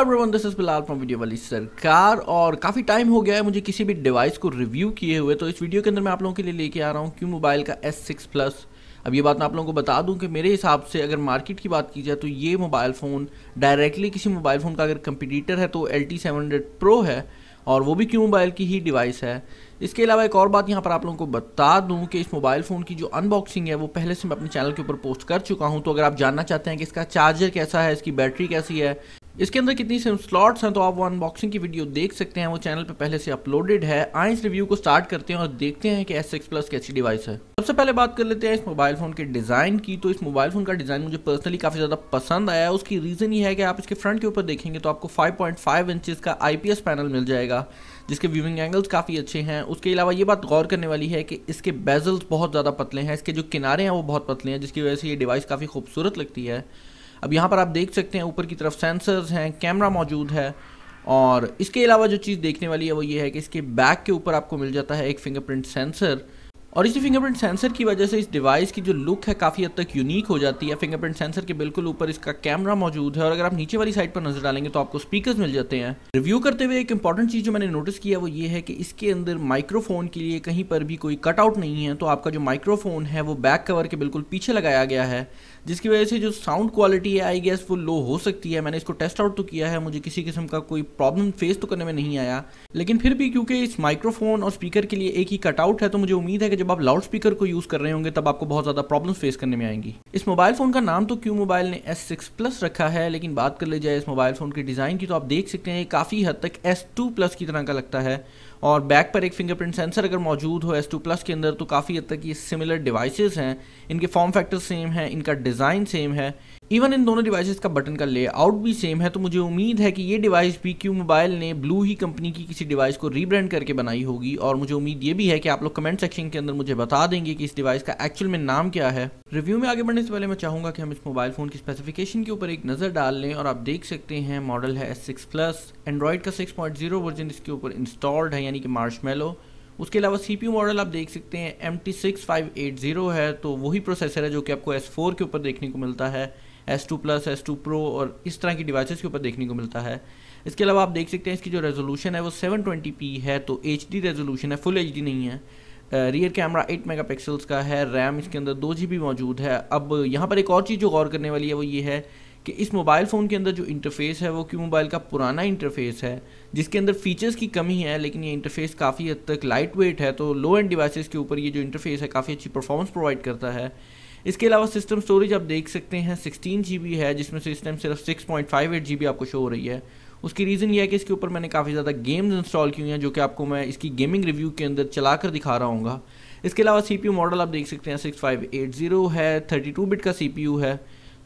everyone this is Bilal from video वाली सरकार और काफ़ी टाइम हो गया है मुझे किसी भी डिवाइस को रिव्यू किए हुए तो इस वीडियो के अंदर मैं आप लोगों के लिए लेके आ रहा हूँ क्यों मोबाइल का एस सिक्स प्लस अब ये बात मैं आप लोगों को बता दूं कि मेरे हिसाब से अगर मार्केट की बात की जाए तो ये मोबाइल फ़ोन डायरेक्टली किसी मोबाइल फ़ोन का अगर कंपटीटर है तो L T seven hundred pro है और वो भी क्यों मोबाइल की ही डिवाइस है इसके अलावा एक और बात यहाँ पर आप लोगों को बता दूँ कि इस मोबाइल फ़ोन की जो अनबॉक्सिंग है वो पहले से मैं अपने चैनल के ऊपर पोस्ट कर चुका हूँ तो अगर आप जानना चाहते हैं कि इसका चार्जर कैसा है इसकी बैटरी कैसी है इसके अंदर कितनी सिम स्लॉट्स हैं तो आप वो अनबॉक्सिंग की वीडियो देख सकते हैं वो चैनल पर पहले से अपलोडेड है आए इस रिव्यू को स्टार्ट करते हैं और देखते हैं कि एस सिक्स प्लस कैसी डिवाइस है सबसे पहले बात कर लेते हैं इस मोबाइल फ़ोन के डिज़ाइन की तो इस मोबाइल फ़ोन का डिज़ाइन मुझे पर्सनली काफ़ी ज़्यादा पसंद आया उसकी रीज़न ये है कि आप इसके फ्रंट के ऊपर देखेंगे तो आपको फाइव इंचेस का आई पैनल मिल जाएगा जिसके व्यूविंग एंगल्स काफ़ी अच्छे हैं उसके अलावा ये बात गौर करने वाली है कि इसके बेजल्स बहुत ज़्यादा पतले हैं इसके जो किनारे हैं वो बहुत पतले हैं जिसकी वजह से ये डिवाइस काफ़ी खूबसूरत लगती है अब यहाँ पर आप देख सकते हैं ऊपर की तरफ सेंसर्स हैं कैमरा मौजूद है और इसके अलावा जो चीज़ देखने वाली है वो ये है कि इसके बैक के ऊपर आपको मिल जाता है एक फिंगरप्रिंट सेंसर और इसी फिंगरप्रिंट सेंसर की वजह से इस डिवाइस की जो लुक है काफ़ी हद तक यूनिक हो जाती है फिंगरप्रिंट सेंसर के बिल्कुल ऊपर इसका कैमरा मौजूद है और अगर आप नीचे वाली साइड पर नजर डालेंगे तो आपको स्पीकर्स मिल जाते हैं रिव्यू करते हुए एक इंपॉर्टेंट चीज़ जो मैंने नोटिस किया वो ये है कि इसके अंदर माइक्रोफोन के लिए कहीं पर भी कोई कटआउट नहीं है तो आपका जो माइक्रोफोन है वो बैक कवर के बिल्कुल पीछे लगाया गया है जिसकी वजह से जो साउंड क्वालिटी है आई गेस वो लो हो सकती है मैंने इसको टेस्ट आउट तो किया है मुझे किसी किस्म का कोई प्रॉब्लम फेस तो करने में नहीं आया लेकिन फिर भी क्योंकि इस माइक्रोफोन और स्पीकर के लिए एक ही कटआउट है तो मुझे उम्मीद है कि जब आप लाउड स्पीकर को यूज़ कर रहे होंगे तब आपको बहुत ज़्यादा प्रॉब्लम फेस करने में आएंगी इस मोबाइल फ़ोन का नाम तो क्यों मोबाइल ने एस सिक्स प्लस रखा है लेकिन बात कर ले जाए इस मोबाइल फ़ोन के डिज़ाइन की तो आप देख सकते हैं काफ़ी हद तक एस टू प्लस की तरह का लगता है और बैक पर एक फिंगरप्रिंट सेंसर अगर मौजूद हो एस टू प्लस के अंदर तो काफ़ी हद तक ये सिमिलर डिवाइसेस हैं इनके फॉर्म फैक्टर सेम है इनका डिज़ाइन सेम है इवन इन दोनों डिवाइसेस का बटन का लेआउट भी सेम है तो मुझे उम्मीद है कि ये डिवाइस भी क्यू मोबाइल ने ब्लू ही कंपनी की किसी डिवाइस को रीब्रांड करके बनाई होगी और मुझे उम्मीद ये भी है कि आप लोग कमेंट सेक्शन के अंदर मुझे बता देंगे कि इस डिवाइस का एक्चुअल में नाम क्या है रिव्यू में आगे बढ़ने से पहले मैं चाहूँगा कि हम इस मोबाइल फ़ोन की स्पेसिफिकेशन के ऊपर एक नज़र डाल लें और आप देख सकते हैं मॉडल है एस सिक्स प्लस एंड्रॉयड का सिक्स पॉइंट जीरो वर्जन इसके ऊपर इंस्टॉल्ड है यानी कि मेलो उसके अलावा सी मॉडल आप देख सकते हैं M T six five eight zero है तो वही प्रोसेसर है जो कि आपको एस फोर के ऊपर देखने को मिलता है S two plus S two pro और इस तरह की डिवाइसेस के ऊपर देखने को मिलता है इसके अलावा आप देख सकते हैं इसकी जो रेजोलूशन है वो 720p है तो एच डी रेजोलूशन है फुल एच डी नहीं है रियर कैमरा 8 मेगापिक्सल्स का है रैम इसके अंदर दो जी मौजूद है अब यहाँ पर एक और चीज़ जो गौर करने वाली है वो ये है कि इस मोबाइल फ़ोन के अंदर जो इंटरफेस है वो क्यों मोबाइल का पुराना इंटरफेस है जिसके अंदर फीचर्स की कमी है लेकिन ये इंटरफेस काफ़ी हद तक लाइट वेट है तो लो एंड डिवाइसेस के ऊपर ये जो इंटरफेस है काफ़ी अच्छी परफॉर्मेंस प्रोवाइड करता है इसके अलावा सिस्टम स्टोरेज आप देख सकते हैं सिक्सटीन जी है जिसमें से इस टाइम सिर्फ six point five eight G B आपको शो हो रही है उसकी रीज़न यह है कि इसके ऊपर मैंने काफ़ी ज़्यादा गेम्स इंस्टॉल की हुई हैं जो कि आपको मैं इसकी गेमिंग रिव्यू के अंदर चला कर दिखा रहा हूँ इसके अलावा सी मॉडल आप देख सकते हैं सिक्स फाइव एट ज़ीरो है थर्टी टू बिट का सी है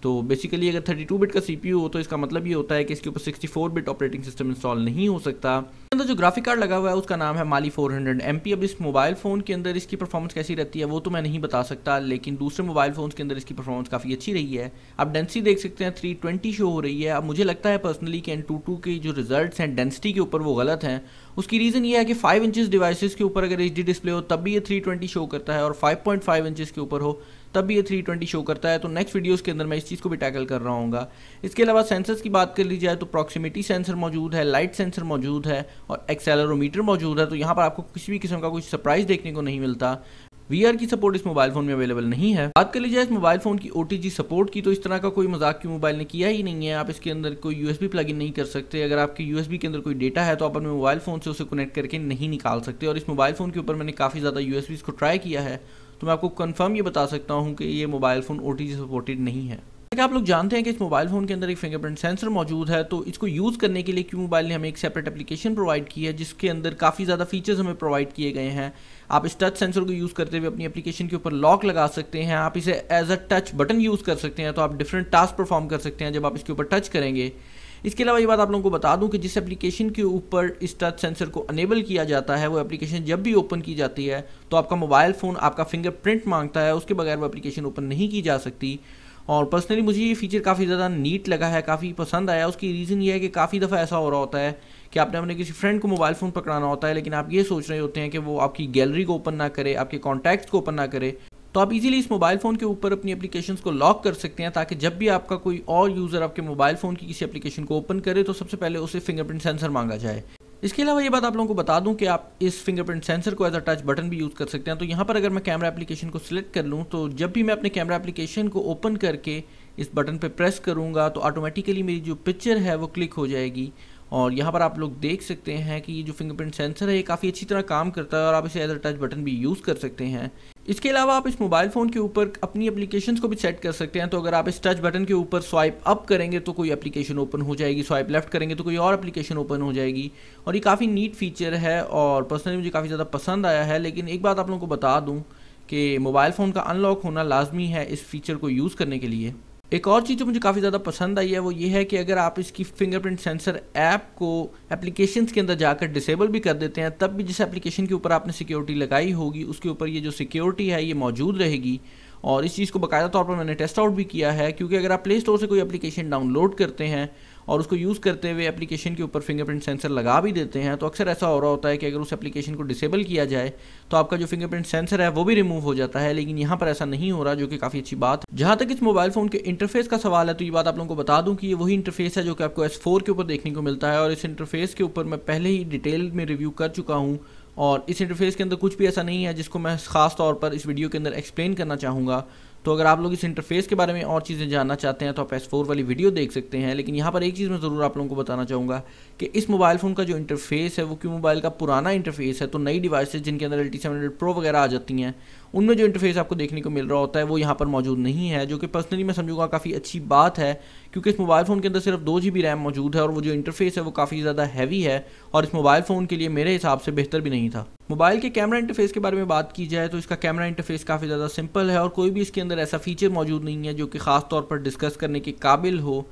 तो बेसिकली अगर 32 बिट का सीपीयू हो तो इसका मतलब ये होता है कि इसके ऊपर 64 बिट ऑपरेटिंग सिस्टम इंस्टॉल नहीं हो सकता अंदर जो ग्राफिक कार्ड लगा हुआ है उसका नाम है माली 400 हंड्रेड अब इस मोबाइल फ़ोन के अंदर इसकी परफॉर्मेंस कैसी रहती है वो तो मैं नहीं बता सकता लेकिन दूसरे मोबाइल फ़ोन के अंदर इसकी परफॉर्मेंस काफ़ी अच्छी रही है आप डेंसिटी देख सकते हैं थ्री शो हो रही है अब मुझे लगता है पर्सनली कि एन टू के जो रिजल्ट हैं डेंसिटी के ऊपर वो गलत हैं उसकी रीज़न ये है कि फाइव इंचज़ डिवाइस के ऊपर अगर एच डिस्प्ले हो तब भी ये थ्री शो करता है और फाइव इंचज़ के ऊपर हो तब भी ये 320 शो करता है तो नेक्स्ट वीडियोस के अंदर मैं इस चीज़ को भी टैकल कर रहा हूँ इसके अलावा सेंसर्स की बात कर ली जाए तो प्रॉक्सिमिटी सेंसर मौजूद है लाइट सेंसर मौजूद है और एक्सेलरोमीटर मौजूद है तो यहाँ पर आपको किसी भी किस्म का कोई सरप्राइज़ देखने को नहीं मिलता वी की सपोर्ट इस मोबाइल फोन में अवेलेबल नहीं है बात कर ली जाए इस मोबाइल फोन की ओटीजी सपोर्ट की तो इस तरह का कोई मजाक की मोबाइल ने किया ही नहीं है आप इसके अंदर कोई यूएसबी प्लग इन नहीं कर सकते अगर आपके यूएसबी के अंदर कोई डेटा है तो आप अपने मोबाइल फोन से उसे कनेक्ट करके नहीं निकाल सकते और इस मोबाइल फोन के ऊपर मैंने काफी ज्यादा यूएसबी को ट्राई किया है तो मैं आपको कंफर्म ये बता सकता हूँ कि ये मोबाइल फ़ोन ओ सपोर्टेड नहीं है कि आप लोग जानते हैं कि इस मोबाइल फ़ोन के अंदर एक फिंगरप्रिंट सेंसर मौजूद है तो इसको यूज़ करने के लिए क्यों मोबाइल ने हमें एक सेपरेट एप्लीकेशन प्रोवाइड की है जिसके अंदर काफ़ी ज़्यादा फीचर्स हमें प्रोवाइड किए गए हैं आप इस टच सेंसर को यूज़ करते हुए अपनी एप्लीकेशन के ऊपर लॉक लगा सकते हैं आप इसे as a touch button use कर सकते हैं तो आप डिफरेंट टास्क परफॉर्म कर सकते हैं जब आप इसके ऊपर टच करेंगे इसके अलावा ये बात आप लोगों को बता दूं कि जिस एप्लीकेशन के ऊपर इस टच सेंसर को अनेबल किया जाता है वो एप्लीकेशन जब भी ओपन की जाती है तो आपका मोबाइल फ़ोन आपका फिंगरप्रिंट मांगता है उसके बगैर वो एप्लीकेशन ओपन नहीं की जा सकती और पर्सनली मुझे ये फीचर काफ़ी ज़्यादा नीट लगा है काफ़ी पसंद आया उसकी रीज़न ये है कि काफ़ी दफ़ा ऐसा हो रहा होता है कि आपने अपने किसी फ्रेंड को मोबाइल फ़ोन पकड़ाना होता है लेकिन आप ये सोच रहे होते हैं कि वो आपकी गैलरी को ओपन ना करे आपके कॉन्टैक्ट्स को ओपन ना करे तो आप इजीली इस मोबाइल फ़ोन के ऊपर अपनी एप्लीकेशन को लॉक कर सकते हैं ताकि जब भी आपका कोई और यूज़र आपके मोबाइल फ़ोन की किसी एप्लीकेशन को ओपन करे तो सबसे पहले उसे फिंगरप्रिंट सेंसर मांगा जाए इसके अलावा ये बात आप लोगों को बता दूं कि आप इस फिंगरप्रिंट सेंसर को एज अ टच बटन भी यूज़ कर सकते हैं तो यहाँ पर अगर मैं कैमरा एप्लीकेशन को सिलेक्ट कर लूँ तो जब भी मैं अपने कैमरा एप्लीकेशन को ओपन करके इस बटन पर प्रेस करूँगा तो ऑटोमेटिकली मेरी जो पिक्चर है वो क्लिक हो जाएगी और यहाँ पर आप लोग देख सकते हैं कि ये जो फिंगरप्रिंट सेंसर है ये काफ़ी अच्छी तरह काम करता है और आप इसे एज अ टच बटन भी यूज़ कर सकते हैं इसके अलावा आप इस मोबाइल फ़ोन के ऊपर अपनी एप्लीकेशंस को भी सेट कर सकते हैं तो अगर आप इस टच बटन के ऊपर स्वाइप अप करेंगे तो कोई एप्लीकेशन ओपन हो जाएगी स्वाइप लेफ्ट करेंगे तो कोई और एप्लीकेशन ओपन हो जाएगी और ये काफ़ी नीट फीचर है और पर्सनली मुझे काफ़ी ज़्यादा पसंद आया है लेकिन एक बात आप लोगों को बता दूँ कि मोबाइल फ़ोन का अनलॉक होना लाजमी है इस फीचर को यूज़ करने के लिए एक और चीज़ जो मुझे काफ़ी ज़्यादा पसंद आई है वो ये है कि अगर आप इसकी फिंगरप्रिंट सेंसर ऐप को एप्लीकेशंस के अंदर जाकर डिसेबल भी कर देते हैं तब भी जिस एप्लीकेशन के ऊपर आपने सिक्योरिटी लगाई होगी उसके ऊपर ये जो सिक्योरिटी है ये मौजूद रहेगी और इस चीज़ को बाकायदा तौर पर मैंने टेस्ट आउट भी किया है क्योंकि अगर आप प्ले स्टोर से कोई एप्लीकेशन डाउनलोड करते हैं और उसको यूज़ करते हुए एप्लीकेशन के ऊपर फिंगरप्रिंट सेंसर लगा भी देते हैं तो अक्सर ऐसा हो रहा होता है कि अगर उस एप्लीकेशन को डिसेबल किया जाए तो आपका जो फिंगरप्रिंट सेंसर है वो भी रिमूव हो जाता है लेकिन यहाँ पर ऐसा नहीं हो रहा जो कि काफ़ी अच्छी बात जहाँ तक इस मोबाइल फ़ोन के इंटरफेस का सवाल है तो ये बात आप लोगों को बता दूँ कि ये वही इंटरफेस है जो कि आपको एस के ऊपर देखने को मिलता है और इस इंटरफेस के ऊपर मैं पहले ही डिटेल में रिव्यू कर चुका हूँ और इस इंटरफेस के अंदर कुछ भी ऐसा नहीं है जिसको मैं ख़ास तौर पर इस वीडियो के अंदर एक्सप्लेन करना चाहूँगा तो अगर आप लोग इस इंटरफेस के बारे में और चीज़ें जानना चाहते हैं तो आप एस फोर वाली वीडियो देख सकते हैं लेकिन यहाँ पर एक चीज़ मैं ज़रूर आप लोगों को बताना चाहूँगा कि इस मोबाइल फ़ोन का जो इंटरफेस है वो क्यों मोबाइल का पुराना इंटरफेस है तो नई डिवाइसेज जिनके अंदर L T seven hundred pro वगैरह आ जाती हैं उनमें जो इंटरफेस आपको देखने को मिल रहा होता है वो यहाँ पर मौजूद नहीं है जो कि पर्सनली मैं समझूंगा काफ़ी अच्छी बात है क्योंकि इस मोबाइल फ़ोन के अंदर सिर्फ दो जी बी रैम मौजूद है और वो जो इंटरफेस है वो काफ़ी ज़्यादा हैवी है और इस मोबाइल फ़ोन के लिए मेरे हिसाब से बेहतर भी नहीं था मोबाइल के कैमरा इंटरफेस के बारे में बात की जाए तो इसका कैमरा इंटरफेस काफ़ी ज़्यादा सिंपल है और कोई भी इसके अंदर ऐसा फीचर मौजूद नहीं है जो कि ख़ास तौर पर डिस्कस करने के काबिल हो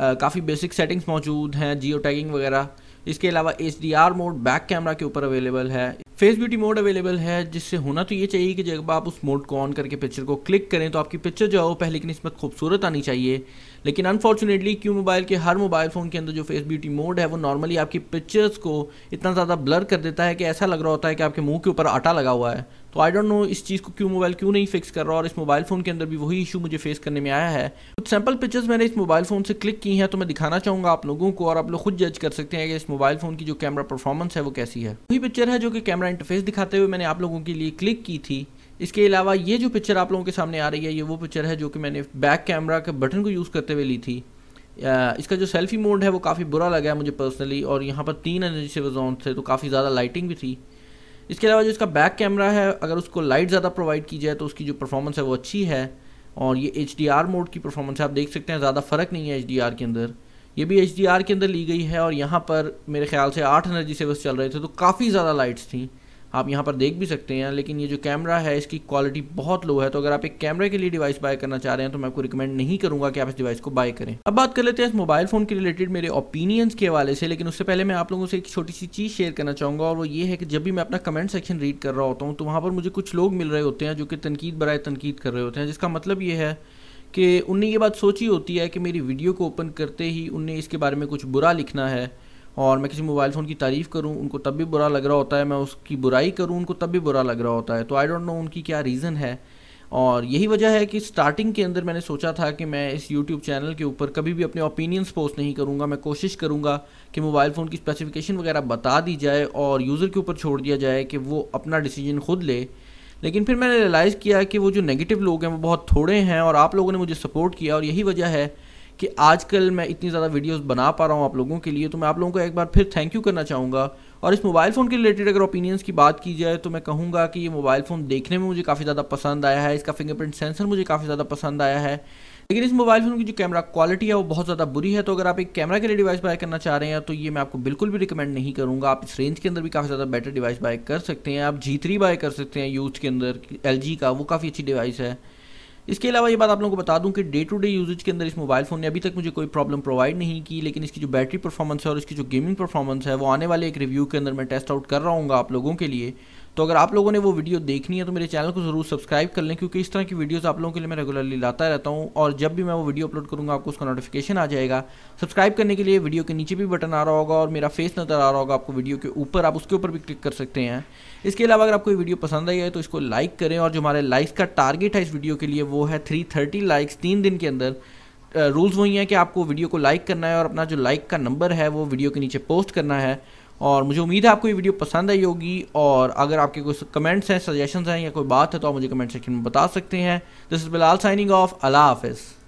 काफ़ी बेसिक सेटिंग्स मौजूद हैं जियो टैगिंग वगैरह इसके अलावा एच मोड बैक कैमरा के ऊपर अवेलेबल है फेस ब्यूटी मोड अवेलेबल है जिससे होना तो ये चाहिए कि जब आप उस मोड को ऑन करके पिक्चर को क्लिक करें तो आपकी पिक्चर जो है वो पहले की नस्बत खूबसूरत आनी चाहिए लेकिन अनफॉर्चुनेटली क्यू मोबाइल के हर मोबाइल फ़ोन के अंदर जो फेस ब्यूटी मोड है वो नॉर्मली आपकी पिक्चर्स को इतना ज़्यादा ब्लर कर देता है कि ऐसा लग रहा होता है कि आपके मुंह के ऊपर आटा लगा हुआ है तो आई डोंट नो इस चीज़ को क्यू मोबाइल क्यों नहीं फिक्स कर रहा और इस मोबाइल फ़ोन के अंदर भी वही इशू मुझे फेस करने में आया है कुछ सैम्पल पिक्चर्स मैंने इस मोबाइल फ़ोन से क्लिक की हैं तो मैं दिखाना चाहूँगा आप लोगों को और आप लोग खुद जज कर सकते हैं कि इस मोबाइल फ़ोन की जो कैमरा परफॉर्मेंस है वो कैसी है वही पिक्चर है जो कि कैमरा इंटरफेस दिखाते हुए मैंने आप लोगों के लिए क्लिक की थी इसके अलावा ये जो पिक्चर आप लोगों के सामने आ रही है ये वो पिक्चर है जो कि मैंने बैक कैमरा के बटन को यूज़ करते हुए ली थी इसका जो सेल्फी मोड है वो काफ़ी बुरा लगा है मुझे पर्सनली और यहाँ पर तीन एनर्जी सेवर्स ऑन थे तो काफ़ी ज़्यादा लाइटिंग भी थी इसके अलावा जो इसका बैक कैमरा है अगर उसको लाइट ज़्यादा प्रोवाइड की जाए तो उसकी जो परफॉर्मेंस है वो अच्छी है और ये एच मोड की परफॉर्मेंस आप देख सकते हैं ज़्यादा फ़र्क नहीं है एच के अंदर ये भी एच के अंदर ली गई है और यहाँ पर मेरे ख्याल से आठ एनर्जी सेवर्स चल रहे थे तो काफ़ी ज़्यादा लाइट्स थी आप यहाँ पर देख भी सकते हैं लेकिन ये जो कैमरा है इसकी क्वालिटी बहुत लो है तो अगर आप एक कैमरे के लिए डिवाइस बाय करना चाह रहे हैं तो मैं आपको रिकमेंड नहीं करूँगा कि आप इस डिवाइस को बाय करें अब बात कर लेते हैं इस मोबाइल फ़ोन के रिलेटेड मेरे ओपिनियंस के हवाले से लेकिन उससे पहले मैं आप लोगों से एक छोटी सी चीज़ शेयर करना चाहूँगा और वो ये है कि जब भी मैं अपना कमेंट सेक्शन रीड कर रहा होता हूँ तो वहाँ पर मुझे कुछ लोग मिल रहे होते हैं जो कि तनकीद बरए तनकीद कर रहे होते हैं जिसका मतलब ये है कि उनने ये बात सोची होती है कि मेरी वीडियो को ओपन करते ही उनने इसके बारे में कुछ बुरा लिखना है और मैं किसी मोबाइल फ़ोन की तारीफ़ करूँ उनको तब भी बुरा लग रहा होता है मैं उसकी बुराई करूँ उनको तब भी बुरा लग रहा होता है तो आई डोंट नो उनकी क्या रीज़न है और यही वजह है कि स्टार्टिंग के अंदर मैंने सोचा था कि मैं इस यूट्यूब चैनल के ऊपर कभी भी अपने ओपिनियंस पोस्ट नहीं करूँगा मैं कोशिश करूँगा कि मोबाइल फ़ोन की स्पेसिफिकेशन वगैरह बता दी जाए और यूज़र के ऊपर छोड़ दिया जाए कि वो अपना डिसीजन खुद ले लेकिन फिर मैंने रियलाइज़ किया कि वो जो नेगेटिव लोग हैं वो बहुत थोड़े हैं और आप लोगों ने मुझे सपोर्ट किया और यही वजह है कि आजकल मैं इतनी ज़्यादा वीडियोस बना पा रहा हूँ आप लोगों के लिए तो मैं आप लोगों को एक बार फिर थैंक यू करना चाहूँगा और इस मोबाइल फ़ोन के रिलेटेड अगर ओपिनियंस की बात की जाए तो मैं कहूँगा कि ये मोबाइल फ़ोन देखने में मुझे काफ़ी ज़्यादा पसंद आया है इसका फिंगरप्रिंट सेंसर मुझे काफ़ी ज़्यादा पसंद आया है लेकिन इस मोबाइल फ़ोन की जो कैमरा क्वालिटी है वो बहुत ज़्यादा बुरी है तो अगर आप एक कैमरा के लिए डिवाइस बाय करना चाह रहे हैं तो ये मैं आपको बिल्कुल भी रिकमेंड नहीं करूँगा आप इस रेंज के अंदर भी काफ़ी ज़्यादा बेटर डिवाइस बाय कर सकते हैं आप जी थ्री बाय कर सकते हैं यूथ के अंदर एल का वो काफ़ी अच्छी डिवाइस है इसके अलावा ये बात आप लोगों को बता दूं कि डे टू डे यूजेज के अंदर इस मोबाइल फ़ोन ने अभी तक मुझे कोई प्रॉब्लम प्रोवाइड नहीं की लेकिन इसकी जो बैटरी परफॉर्मेंस है और इसकी जो गेमिंग परफॉर्मेंस है वो आने वाले एक रिव्यू के अंदर मैं टेस्ट आउट कर रहा हूँ आप लोगों के लिए तो अगर आप लोगों ने वो वीडियो देखनी है तो मेरे चैनल को ज़रूर सब्सक्राइब कर लें क्योंकि इस तरह की वीडियोस आप लोगों के लिए मैं रेगुलरली लाता रहता हूँ और जब भी मैं वो वीडियो अपलोड करूँगा आपको उसका नोटिफिकेशन आ जाएगा सब्सक्राइब करने के लिए वीडियो के नीचे भी बटन आ रहा होगा और मेरा फेस नज़र आ रहा होगा आपको वीडियो के ऊपर आप उसके ऊपर भी क्लिक कर सकते हैं इसके अलावा अगर आपको ये वीडियो पसंद आई है तो इसको लाइक करें और जो हमारे लाइक्स का टारगेट है इस वीडियो के लिए वो है थ्री लाइक्स तीन दिन के अंदर रूल्स वही हैं कि आपको वीडियो को लाइक करना है और अपना जो लाइक का नंबर है वो वीडियो के नीचे पोस्ट करना है और मुझे उम्मीद है आपको ये वीडियो पसंद आई होगी और अगर आपके कोई कमेंट्स हैं सजेशंस हैं या कोई बात है तो आप मुझे कमेंट सेक्शन में बता सकते हैं this is Bilal signing off अला हाफिज़